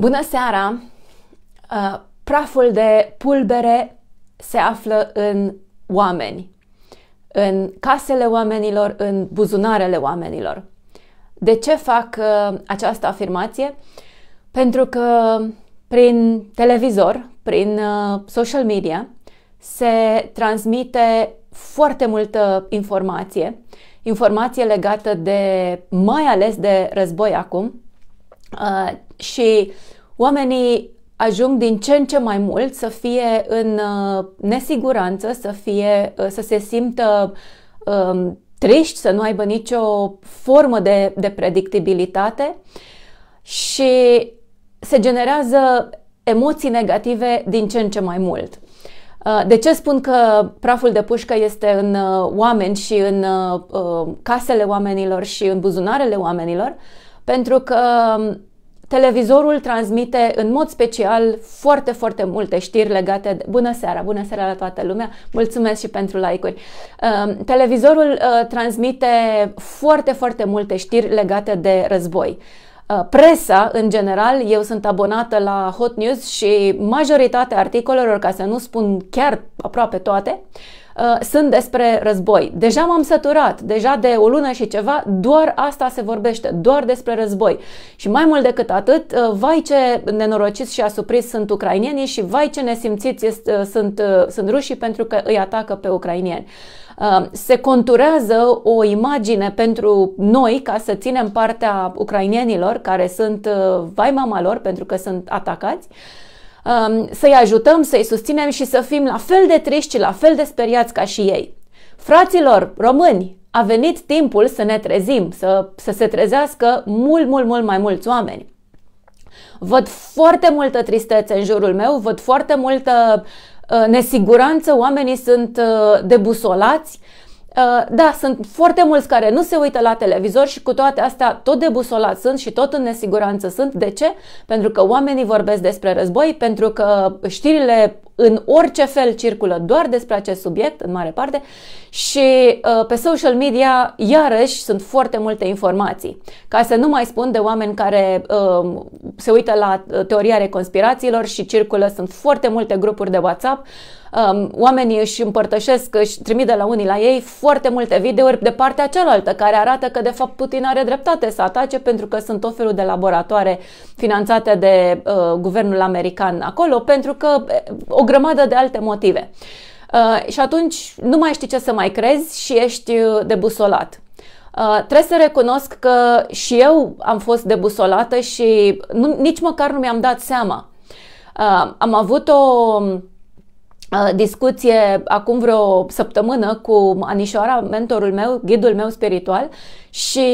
Bună seara! Uh, praful de pulbere se află în oameni, în casele oamenilor, în buzunarele oamenilor. De ce fac uh, această afirmație? Pentru că prin televizor, prin uh, social media, se transmite foarte multă informație, informație legată de, mai ales de război acum, și oamenii ajung din ce în ce mai mult să fie în uh, nesiguranță, să, fie, uh, să se simtă um, triști, să nu aibă nicio formă de, de predictibilitate și se generează emoții negative din ce în ce mai mult. Uh, de ce spun că praful de pușcă este în oameni și în casele oamenilor și în buzunarele oamenilor? Pentru că um, Televizorul transmite în mod special foarte, foarte multe știri legate de... Bună seara, bună seara la toată lumea, mulțumesc și pentru like-uri. Um, televizorul uh, transmite foarte, foarte multe știri legate de război uh, presa, în general, eu sunt abonată la Hot News și majoritatea articolelor, ca să nu spun chiar aproape toate, uh, Uh, sunt despre război. Deja m-am săturat, deja de o lună și ceva, doar asta se vorbește, doar despre război. Și mai mult decât atât, uh, vai ce nenorociți și asupriți sunt ucrainienii și vai ce nesimțiți este, uh, sunt, sunt rușii pentru că îi atacă pe ucrainieni se conturează o imagine pentru noi ca să ținem partea ucrainienilor care sunt vai mama lor pentru că sunt atacați Um, să-i ajutăm, să-i susținem și să fim la fel de triști și la fel de speriați ca și ei. Fraților români, a venit timpul să ne trezim, să, să se trezească mult, mult, mult mai mulți oameni. Văd foarte multă tristețe în jurul meu, văd foarte multă uh, nesiguranță, oamenii sunt uh, debusolați, uh, Uh, da, sunt foarte mulți care nu se uită la televizor și cu toate astea tot de busolat sunt și tot în nesiguranță sunt. De ce? Pentru că oamenii vorbesc despre război, pentru că știrile în orice fel circulă doar despre acest subiect, în mare parte, și uh, pe social media, iarăși, sunt foarte multe informații. Ca să nu mai spun de oameni care uh, se uită la teoria reconspirațiilor și circulă, sunt foarte multe grupuri de WhatsApp um, oamenii își împărtășesc, își trimit de la unii la ei foarte multe videouri de partea cealaltă, care arată că de fapt Putin are dreptate să atace pentru că sunt tot felul de laboratoare finanțate de uh, guvernul american acolo, pentru că o grămadă de alte motive. Uh, și atunci nu mai știi ce să mai crezi și ești uh, debusolat. Uh, trebuie să recunosc că și eu am fost debusolată și nu, nici măcar nu mi-am dat seama. Uh, am avut o Uh, discuție acum vreo săptămână cu Anișoara, mentorul meu, ghidul meu spiritual și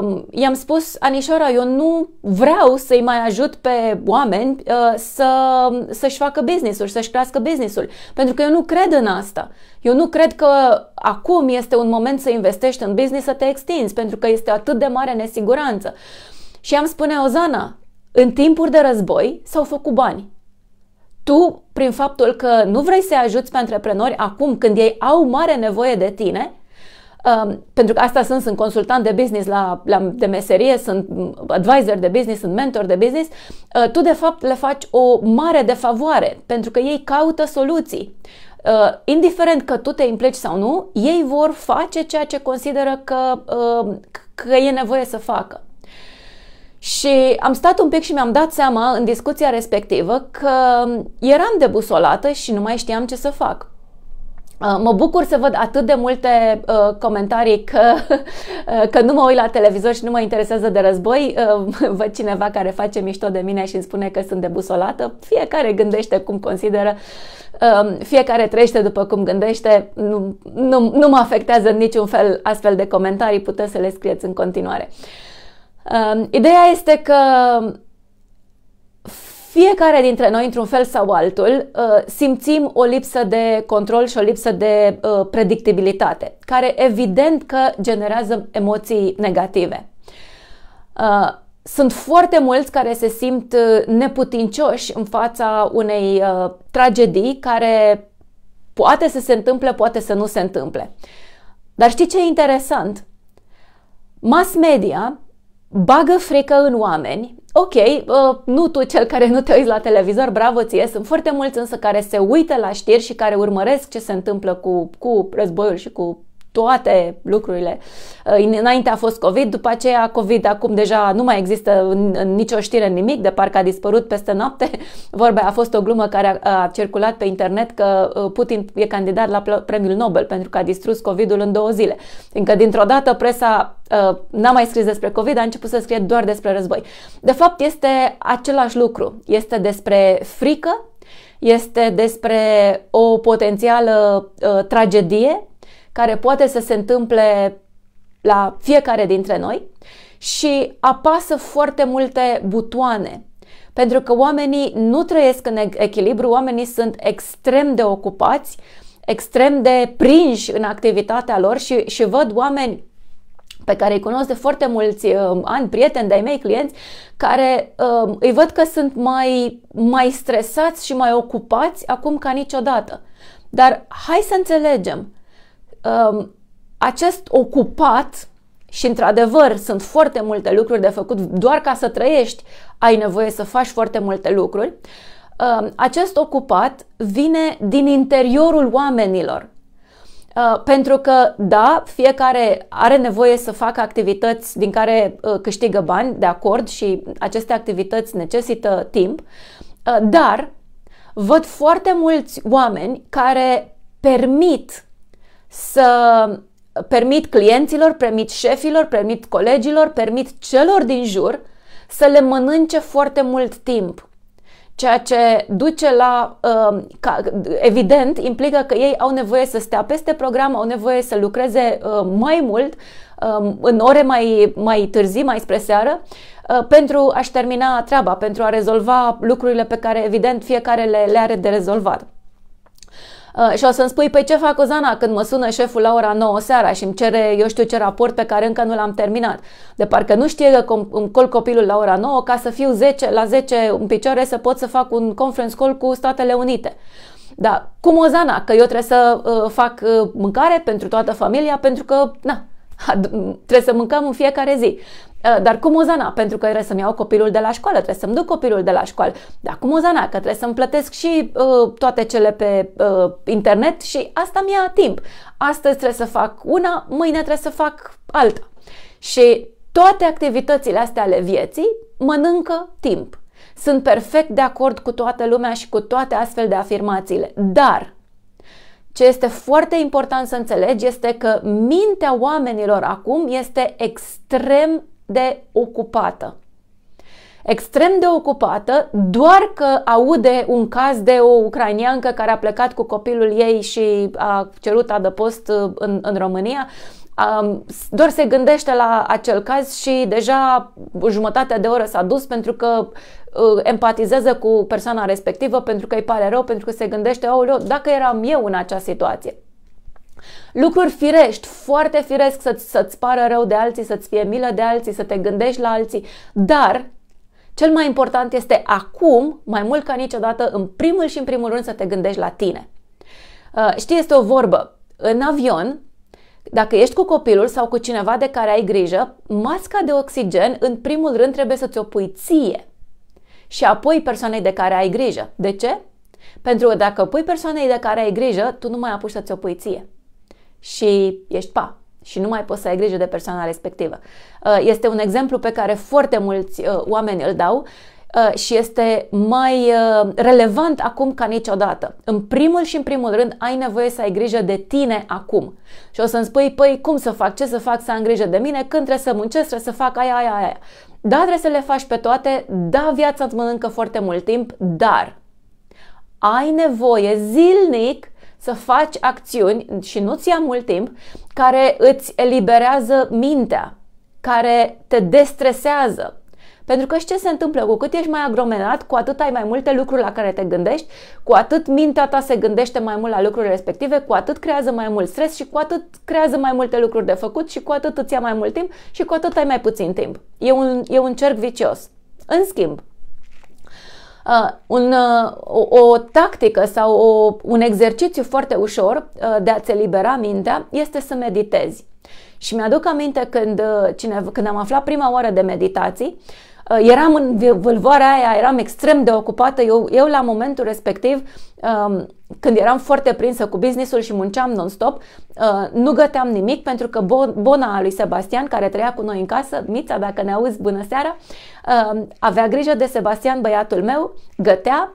um, i-am spus, Anișoara, eu nu vreau să-i mai ajut pe oameni uh, să, să-și facă business-ul, să-și crească business-ul, pentru că eu nu cred în asta. Eu nu cred că acum este un moment să investești în business, să te extinzi, pentru că este atât de mare nesiguranță. Și am spune, Ozana, în timpuri de război s-au făcut bani tu, prin faptul că nu vrei să ajuți pe antreprenori acum când ei au mare nevoie de tine, Um, pentru că asta sunt, sunt consultant de business la, la, de meserie, sunt advisor de business, sunt mentor de business, uh, tu de fapt le faci o mare defavoare, pentru că ei caută soluții. Uh, indiferent că tu te implici sau nu, ei vor face ceea ce consideră că, uh, că e nevoie să facă. Și am stat un pic și mi-am dat seama în discuția respectivă că eram debusolată și nu mai știam ce să fac. Uh, mă bucur să văd atât de multe uh, comentarii că, uh, că nu mă uit la televizor și nu mă interesează de război. Uh, văd cineva care face mișto de mine și îmi spune că sunt debusolată. Fiecare gândește cum consideră, uh, fiecare trăiește după cum gândește. Nu, nu, nu mă afectează în niciun fel astfel de comentarii, puteți să le scrieți în continuare. Uh, Um, ideea este că fiecare dintre noi, într-un fel sau altul, uh, simțim o lipsă de control și o lipsă de uh, predictibilitate, care evident că generează emoții negative. Uh, sunt foarte mulți care se simt neputincioși în fața unei tragedii care poate să se întâmple, poate să nu se întâmple. Dar știi ce e interesant? Mass media bagă frică în oameni. Ok, uh, nu tu cel care nu te uiți la televizor, bravo ție, sunt foarte mulți însă care se uită la știri și care urmăresc ce se întâmplă cu, cu războiul și cu toate lucrurile. Uh, înainte a fost COVID, după aceea COVID, acum deja nu mai există nicio știre, nimic, de parcă a dispărut peste noapte. Vorba a fost o glumă care a, circulat pe internet că uh, Putin e candidat la premiul Nobel pentru că a distrus COVID-ul în două zile. Încă dintr-o dată presa uh, n-a mai scris despre COVID, a început să scrie doar despre război. De fapt, este același lucru. Este despre frică, este despre o potențială uh, tragedie care poate să se întâmple la fiecare dintre noi și apasă foarte multe butoane. Pentru că oamenii nu trăiesc în echilibru, oamenii sunt extrem de ocupați, extrem de prinși în activitatea lor și, și văd oameni pe care îi cunosc de foarte mulți uh, ani, prieteni de-ai mei, clienți, care uh, îi văd că sunt mai, mai stresați și mai ocupați acum ca niciodată. Dar hai să înțelegem, Um, acest ocupat și într-adevăr sunt foarte multe lucruri de făcut, doar ca să trăiești ai nevoie să faci foarte multe lucruri, um, acest ocupat vine din interiorul oamenilor. Uh, pentru că, da, fiecare are nevoie să facă activități din care uh, câștigă bani, de acord, și aceste activități necesită timp, uh, dar văd foarte mulți oameni care permit să permit clienților, permit șefilor, permit colegilor, permit celor din jur să le mănânce foarte mult timp. Ceea ce duce la, uh, evident, implică că ei au nevoie să stea peste program, au nevoie să lucreze uh, mai mult, um, în ore mai, mai târzii, mai spre seară, uh, pentru a-și termina treaba, pentru a rezolva lucrurile pe care, evident, fiecare le, le are de rezolvat. Uh, și o să-mi spui, pe păi, ce fac Ozana când mă sună șeful la ora 9 seara și îmi cere, eu știu ce raport pe care încă nu l-am terminat. De parcă nu știe că îmi col copilul la ora 9 ca să fiu 10, la 10 în picioare să pot să fac un conference call cu Statele Unite. Da, cum Ozana, că eu trebuie să uh, fac uh, mâncare pentru toată familia, pentru că, na, Trebuie să mâncăm în fiecare zi. Uh, dar cum zana? Pentru că trebuie să-mi iau copilul de la școală, trebuie să-mi duc copilul de la școală. Dar cum zana? Că trebuie să-mi plătesc și uh, toate cele pe uh, internet și asta mi-a timp. Astăzi trebuie să fac una, mâine trebuie să fac alta. Și toate activitățile astea ale vieții mănâncă timp. Sunt perfect de acord cu toată lumea și cu toate astfel de afirmațiile, dar ce este foarte important să înțelegi este că mintea oamenilor acum este extrem de ocupată. Extrem de ocupată, doar că aude un caz de o ucraineancă care a plecat cu copilul ei și a cerut adăpost uh, în, în România, doar se gândește la acel caz și deja jumătatea de oră s-a dus pentru că uh, empatizează cu persoana respectivă pentru că îi pare rău, pentru că se gândește, oh, dacă eram eu în acea situație. Lucruri firești, foarte firesc să-ți, să-ți pară rău de alții, să-ți fie milă de alții, să te gândești la alții, dar cel mai important este acum, mai mult ca niciodată, în primul și în primul rând să te gândești la tine. Uh, știi, este o vorbă. În avion, dacă ești cu copilul sau cu cineva de care ai grijă, masca de oxigen în primul rând trebuie să ți-o pui ție și apoi persoanei de care ai grijă. De ce? Pentru că dacă pui persoanei de care ai grijă, tu nu mai apuci să ți-o pui ție și ești pa și nu mai poți să ai grijă de persoana respectivă. Uh, este un exemplu pe care foarte mulți uh, oameni îl dau Uh, și este mai uh, relevant acum ca niciodată. În primul și în primul rând ai nevoie să ai grijă de tine acum. Și o să-mi spui, păi cum să fac, ce să fac să am grijă de mine, când trebuie să muncesc, trebuie să fac aia, aia, aia. Da, trebuie să le faci pe toate, da, viața îți mănâncă foarte mult timp, dar ai nevoie zilnic să faci acțiuni și nu-ți ia mult timp, care îți eliberează mintea, care te destresează, pentru că și ce se întâmplă? Cu cât ești mai aglomerat, cu atât ai mai multe lucruri la care te gândești, cu atât mintea ta se gândește mai mult la lucrurile respective, cu atât creează mai mult stres și cu atât creează mai multe lucruri de făcut și cu atât îți ia mai mult timp și cu atât ai mai puțin timp. E un, e un cerc vicios. În schimb, Uh, un, uh, o, o tactică sau o, un exercițiu foarte ușor uh, de a-ți elibera mintea este să meditezi. Și mi-aduc aminte când, uh, cine, când am aflat prima oară de meditații, Uh, eram în vâlvoarea aia, eram extrem de ocupată. Eu, eu la momentul respectiv, um, când eram foarte prinsă cu businessul și munceam non-stop, uh, nu găteam nimic pentru că bona a lui Sebastian, care trăia cu noi în casă, Mița, dacă ne auzi, bună seara, uh, avea grijă de Sebastian, băiatul meu, gătea,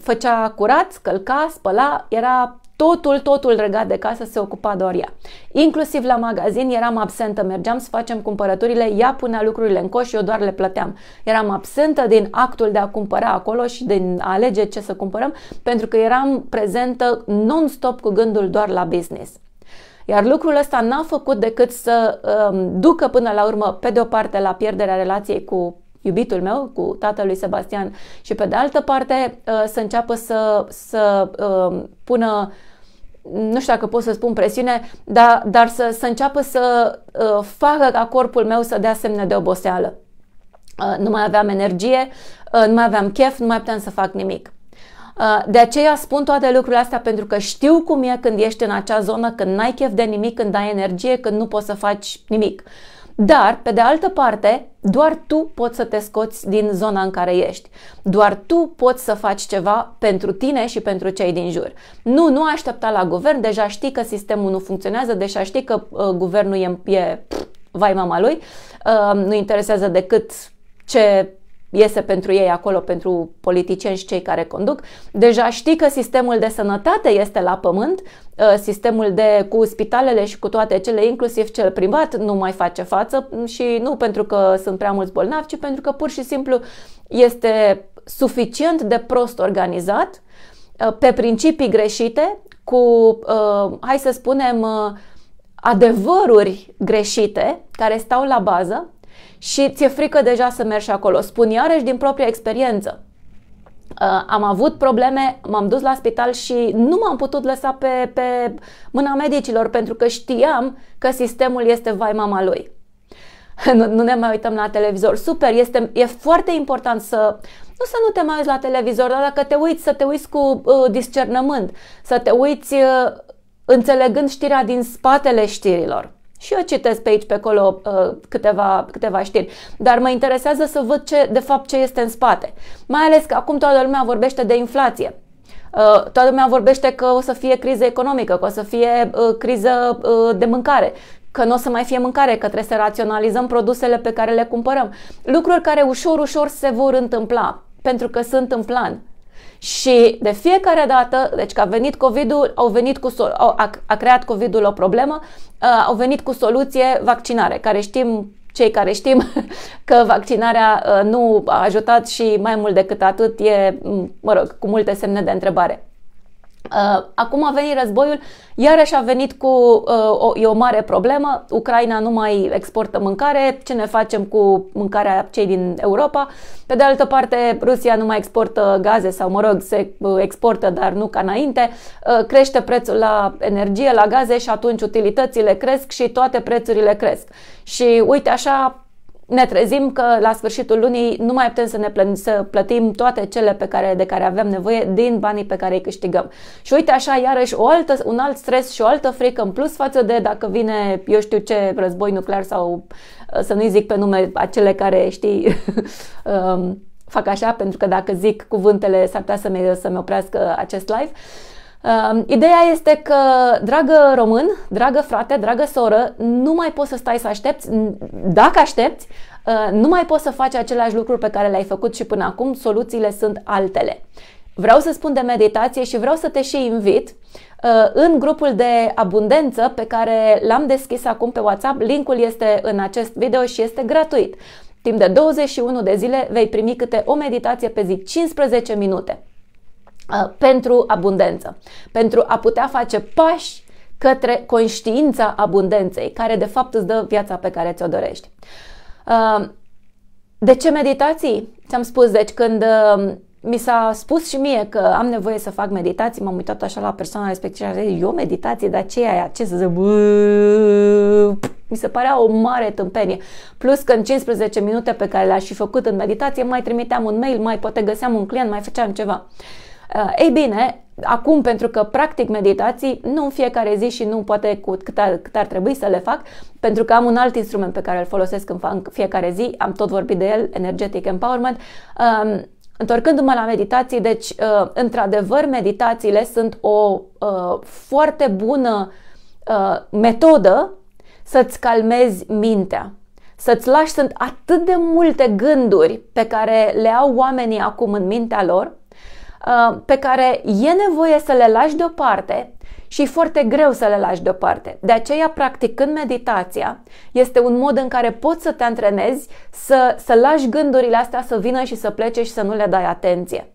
făcea curat, călca, spăla, era Totul, totul regat de casă se ocupa doar ea. Inclusiv la magazin eram absentă, mergeam să facem cumpărăturile, ea punea lucrurile în coș și eu doar le plăteam. Eram absentă din actul de a cumpăra acolo și din a alege ce să cumpărăm, pentru că eram prezentă non-stop cu gândul doar la business. Iar lucrul ăsta n-a făcut decât să um, ducă până la urmă, pe de o parte, la pierderea relației cu iubitul meu, cu tatălui Sebastian și pe de altă parte uh, să înceapă să, să uh, pună nu știu dacă pot să spun presiune, dar, dar să, să înceapă să uh, facă ca corpul meu să dea semne de oboseală. Uh, nu mai aveam energie, uh, nu mai aveam chef, nu mai puteam să fac nimic. Uh, de aceea spun toate lucrurile astea pentru că știu cum e când ești în acea zonă, când n-ai chef de nimic, când ai energie, când nu poți să faci nimic. Dar, pe de altă parte, doar tu poți să te scoți din zona în care ești. Doar tu poți să faci ceva pentru tine și pentru cei din jur. Nu, nu aștepta la guvern, deja știi că sistemul nu funcționează, deja știi că uh, guvernul e, e pff, vai mama lui, uh, nu interesează decât ce iese pentru ei acolo, pentru politicieni și cei care conduc, deja știi că sistemul de sănătate este la pământ, uh, sistemul de cu spitalele și cu toate cele, inclusiv cel privat, nu mai face față și nu pentru că sunt prea mulți bolnavi, ci pentru că pur și simplu este suficient de prost organizat, uh, pe principii greșite, cu, uh, hai să spunem, adevăruri greșite care stau la bază și ți-e frică deja să mergi acolo. Spun iarăși din propria experiență. Uh, am avut probleme, m-am dus la spital și nu m-am putut lăsa pe, pe mâna medicilor pentru că știam că sistemul este vai mama lui. Nu, nu ne mai uităm la televizor. Super, este, e foarte important să nu să nu te mai uiți la televizor, dar dacă te uiți, să te uiți cu uh, discernământ, să te uiți uh, înțelegând știrea din spatele știrilor și eu citesc pe aici, pe acolo uh, câteva, câteva știri, dar mă interesează să văd ce, de fapt ce este în spate. Mai ales că acum toată lumea vorbește de inflație. Uh, toată lumea vorbește că o să fie criză economică, că o să fie uh, criză de mâncare, că nu o să mai fie mâncare, că trebuie să raționalizăm produsele pe care le cumpărăm. Lucruri care ușor, ușor se vor întâmpla, pentru că sunt în plan. Și de fiecare dată, deci că a venit COVID-ul, au venit cu, au, a, a creat COVID-ul o problemă, uh, au venit cu soluție vaccinare, care știm cei care știm că vaccinarea ă, nu a ajutat și mai mult decât atât e, mă rog, cu multe semne de întrebare. Uh, acum a venit războiul, iarăși a venit cu, uh, o, e o mare problemă, Ucraina nu mai exportă mâncare, ce ne facem cu mâncarea cei din Europa? Pe de altă parte, Rusia nu mai exportă gaze sau, mă rog, se uh, exportă, dar nu ca înainte, crește prețul la energie, la gaze și atunci utilitățile cresc și toate prețurile cresc. Și uite așa, ne trezim că la sfârșitul lunii nu mai putem să ne plă- să plătim toate cele pe care, de care avem nevoie din banii pe care îi câștigăm. Și uite așa, iarăși, o altă, un alt stres și o altă frică în plus față de dacă vine, eu știu ce, război nuclear sau să nu-i zic pe nume acele care, știi, um, fac așa, pentru că dacă zic cuvântele s-ar putea să-mi, să-mi oprească acest live. Uh, Uh, ideea este că, dragă român, dragă frate, dragă soră, nu mai poți să stai să aștepți. Dacă aștepți, uh, nu mai poți să faci aceleași lucruri pe care le-ai făcut și până acum, soluțiile sunt altele. Vreau să spun de meditație și vreau să te și invit uh, în grupul de abundență pe care l-am deschis acum pe WhatsApp. Linkul este în acest video și este gratuit. Timp de 21 de zile vei primi câte o meditație pe zi, 15 minute. Uh, pentru abundență, pentru a putea face pași către conștiința abundenței, care de fapt îți dă viața pe care ți-o dorești. Uh, de ce meditații? Ți-am spus, deci când uh, mi s-a spus și mie că am nevoie să fac meditații, m-am uitat așa la persoana respectivă și am zis, eu meditații, dar ce e aia? Ce să zic? Mi se părea o mare tâmpenie. Plus că în 15 minute pe care le-aș fi făcut în meditație, mai trimiteam un mail, mai poate găseam un client, mai făceam ceva. Uh, Eh, ei bine, acum pentru că practic meditații nu în fiecare zi și nu poate cu cât ar, cât ar trebui să le fac, pentru că am un alt instrument pe care îl folosesc în, fiecare zi, am tot vorbit de el, Energetic Empowerment. Um, Întorcându-mă la meditații, deci, uh, într-adevăr, meditațiile sunt o uh, foarte bună uh, metodă să-ți calmezi mintea să-ți lași, sunt atât de multe gânduri pe care le au oamenii acum în mintea lor, Uh, pe care e nevoie să le lași deoparte și foarte greu să le lași deoparte. De aceea, practicând meditația, este un mod în care poți să te antrenezi să, să lași gândurile astea să vină și să plece și să nu le dai atenție.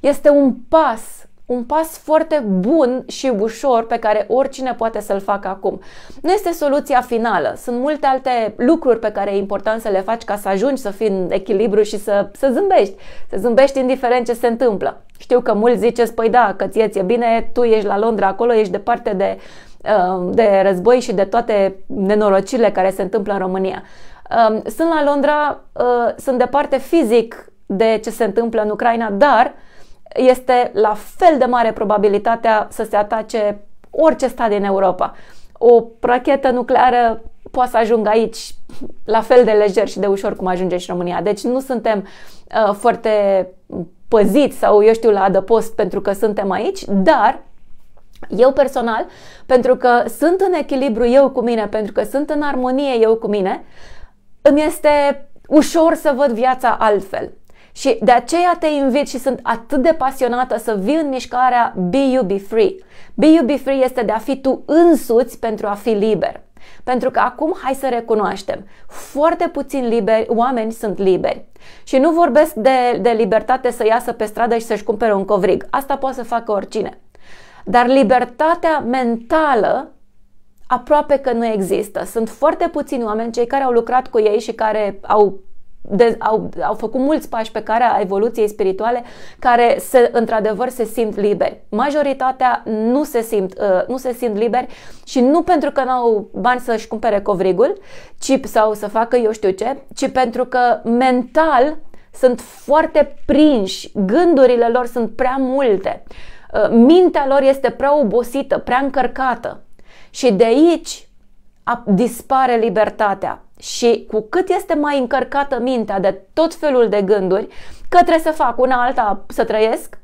Este un pas un pas foarte bun și ușor pe care oricine poate să-l facă acum. Nu este soluția finală. Sunt multe alte lucruri pe care e important să le faci ca să ajungi să fii în echilibru și să, să zâmbești. Să zâmbești indiferent ce se întâmplă. Știu că mulți ziceți, păi da, că ție ți-e bine, tu ești la Londra acolo, ești departe de, uh, de război și de toate nenorocirile care se întâmplă în România. Um, sunt la Londra, uh, sunt departe fizic de ce se întâmplă în Ucraina, dar uh, este la fel de mare probabilitatea să se atace orice stat din Europa. O rachetă nucleară poate să ajungă aici la fel de lejer și de ușor cum ajunge și România. Deci nu suntem uh, foarte păziți sau eu știu la adăpost pentru că suntem aici, dar eu personal, pentru că sunt în echilibru eu cu mine, pentru că sunt în armonie eu cu mine, îmi este ușor să văd viața altfel. Și de aceea te invit și sunt atât de pasionată să vii în mișcarea Be You Be Free. Be You Be Free este de a fi tu însuți pentru a fi liber. Pentru că acum hai să recunoaștem, foarte puțini liberi, oameni sunt liberi. Și nu vorbesc de, de libertate să iasă pe stradă și să-și cumpere un covrig. Asta poate să facă oricine. Dar libertatea mentală aproape că nu există. Sunt foarte puțini oameni, cei care au lucrat cu ei și care au de, au, au făcut mulți pași pe care a evoluției spirituale care se, într-adevăr se simt liberi. Majoritatea nu se simt, uh, nu se simt liberi și nu pentru că nu au bani să-și cumpere covrigul ci, sau să facă eu știu ce, ci pentru că mental sunt foarte prinși, gândurile lor sunt prea multe, uh, mintea lor este prea obosită, prea încărcată. Și de aici dispare libertatea. Și cu cât este mai încărcată mintea de tot felul de gânduri, că trebuie să fac una alta să trăiesc,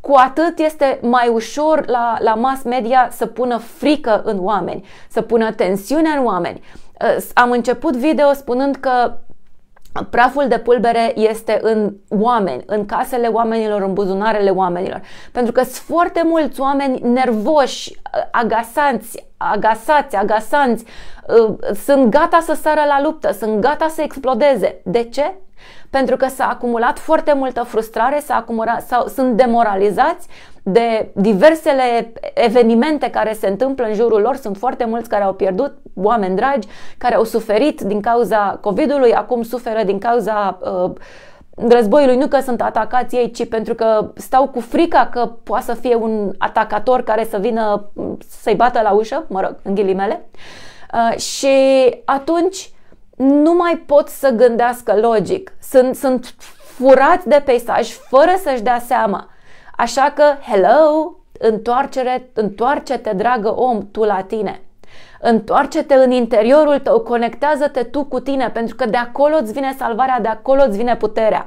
cu atât este mai ușor la, la mass media să pună frică în oameni, să pună tensiune în oameni. Am început video spunând că Praful de pulbere este în oameni, în casele oamenilor, în buzunarele oamenilor. Pentru că sunt foarte mulți oameni nervoși, agasanți, agasați, agasanți, ă, sunt gata să sară la luptă, sunt gata să explodeze. De ce? pentru că s-a acumulat foarte multă frustrare, s-a acumulat, sau sunt demoralizați de diversele evenimente care se întâmplă în jurul lor. Sunt foarte mulți care au pierdut oameni dragi, care au suferit din cauza COVID-ului, acum suferă din cauza uh, războiului, nu că sunt atacați ei, ci pentru că stau cu frica că poate să fie un atacator care să vină să-i bată la ușă, mă rog, în ghilimele. Uh, și atunci nu mai pot să gândească logic. Sunt, sunt furați de peisaj fără să-și dea seama. Așa că, hello, întoarcere, întoarce-te, dragă om, tu la tine. Întoarce-te în interiorul tău, conectează-te tu cu tine, pentru că de acolo îți vine salvarea, de acolo îți vine puterea.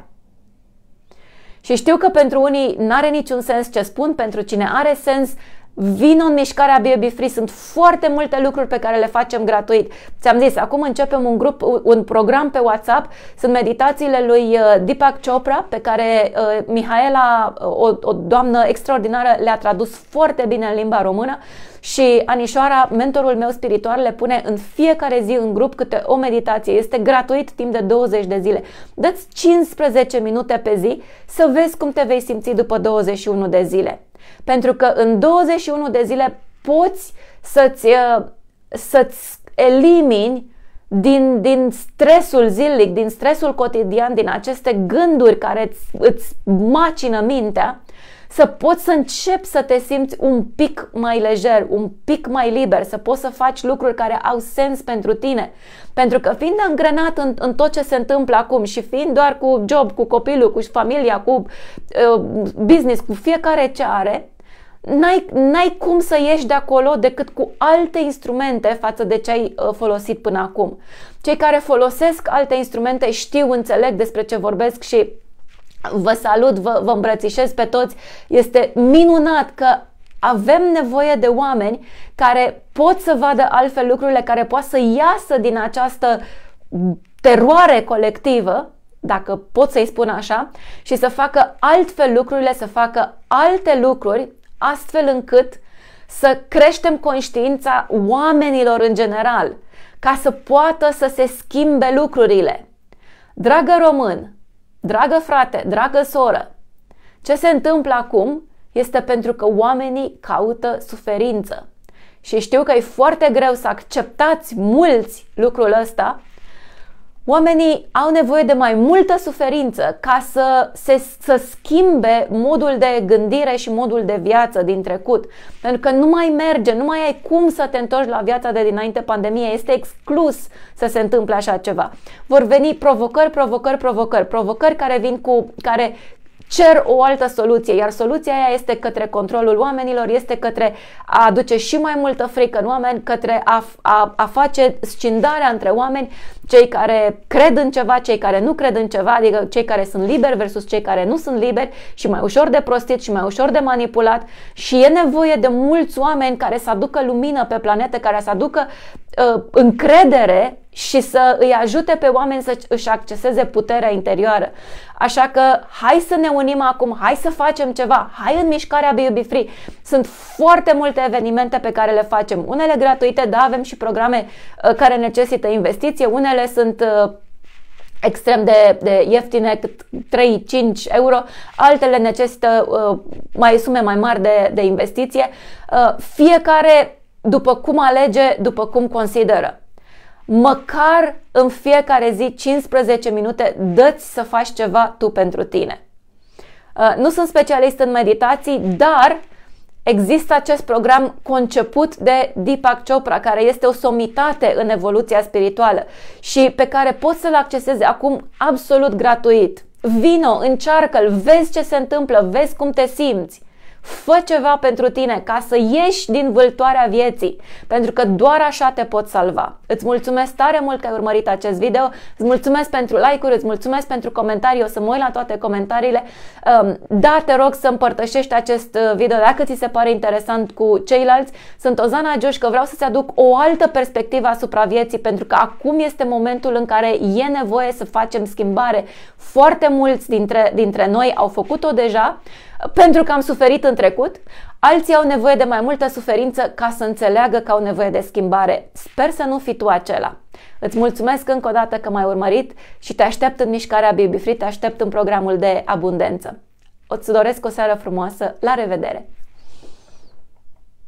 Și știu că pentru unii n-are niciun sens ce spun, pentru cine are sens, Vino în mișcarea Baby Free, sunt foarte multe lucruri pe care le facem gratuit. Ți-am zis, acum începem un grup, un program pe WhatsApp, sunt meditațiile lui uh, Deepak Chopra, pe care uh, Mihaela, uh, o, o doamnă extraordinară, le-a tradus foarte bine în limba română și Anișoara, mentorul meu spiritual, le pune în fiecare zi în grup câte o meditație. Este gratuit timp de 20 de zile. Dă-ți 15 minute pe zi să vezi cum te vei simți după 21 de zile. Pentru că în 21 de zile poți să-ți, uh, să-ți elimini din, din stresul zilnic, din stresul cotidian, din aceste gânduri care îți, îți macină mintea să poți să începi să te simți un pic mai lejer, un pic mai liber, să poți să faci lucruri care au sens pentru tine. Pentru că fiind angrenat în, în tot ce se întâmplă acum și fiind doar cu job, cu copilul, cu familia, cu uh, business, cu fiecare ce are, n-ai, n-ai cum să ieși de acolo decât cu alte instrumente față de ce ai uh, folosit până acum. Cei care folosesc alte instrumente știu, înțeleg despre ce vorbesc și vă salut, vă, vă îmbrățișez pe toți. Este minunat că avem nevoie de oameni care pot să vadă altfel lucrurile, care poate să iasă din această teroare colectivă, dacă pot să-i spun așa, și să facă altfel lucrurile, să facă alte lucruri, astfel încât să creștem conștiința oamenilor în general, ca să poată să se schimbe lucrurile. Dragă român, Dragă frate, dragă soră, ce se întâmplă acum este pentru că oamenii caută suferință. Și știu că e foarte greu să acceptați mulți lucrul ăsta, Oamenii au nevoie de mai multă suferință ca să se să schimbe modul de gândire și modul de viață din trecut. Pentru că nu mai merge, nu mai ai cum să te întorci la viața de dinainte pandemie. Este exclus să se întâmple așa ceva. Vor veni provocări, provocări, provocări, provocări care vin cu care cer o altă soluție, iar soluția aia este către controlul oamenilor, este către a aduce și mai multă frică în oameni, către a, a, a face scindarea între oameni, cei care cred în ceva, cei care nu cred în ceva, adică cei care sunt liberi versus cei care nu sunt liberi și mai ușor de prostit și mai ușor de manipulat și e nevoie de mulți oameni care să aducă lumină pe planetă, care să aducă uh, încredere și să îi ajute pe oameni să își acceseze puterea interioară. Așa că hai să ne unim acum, hai să facem ceva, hai în mișcarea Be Be Free. Sunt foarte multe evenimente pe care le facem, unele gratuite, da, avem și programe uh, care necesită investiție, unele sunt uh, extrem de, de ieftine, 3-5 euro, altele necesită uh, mai sume mai mari de, de investiție. fiecare după cum alege, după cum consideră măcar în fiecare zi 15 minute dăți să faci ceva tu pentru tine. Uh, nu sunt specialist în meditații, dar există acest program conceput de Deepak Chopra, care este o somitate în evoluția spirituală și pe care poți să-l accesezi acum absolut gratuit. Vino, încearcă-l, vezi ce se întâmplă, vezi cum te simți. Fă ceva pentru tine ca să ieși din vâltoarea vieții, pentru că doar așa te pot salva. Îți mulțumesc tare mult că ai urmărit acest video, îți mulțumesc pentru like-uri, îți mulțumesc pentru comentarii, o să mă uit la toate comentariile. Da, te rog să împărtășești acest uh, video dacă ți se pare interesant cu ceilalți. Sunt Ozana Gioș că vreau să-ți aduc o altă perspectivă asupra vieții, pentru că acum este momentul în care e nevoie să facem schimbare. Foarte mulți dintre, dintre noi au făcut-o deja, pentru că am suferit în trecut, alții au nevoie de mai multă suferință ca să înțeleagă că au nevoie de schimbare. Sper să nu fi tu acela. Îți mulțumesc încă o dată că m-ai urmărit și te aștept în mișcarea Baby Free, te aștept în programul de abundență. O-ți doresc o seară frumoasă, la revedere!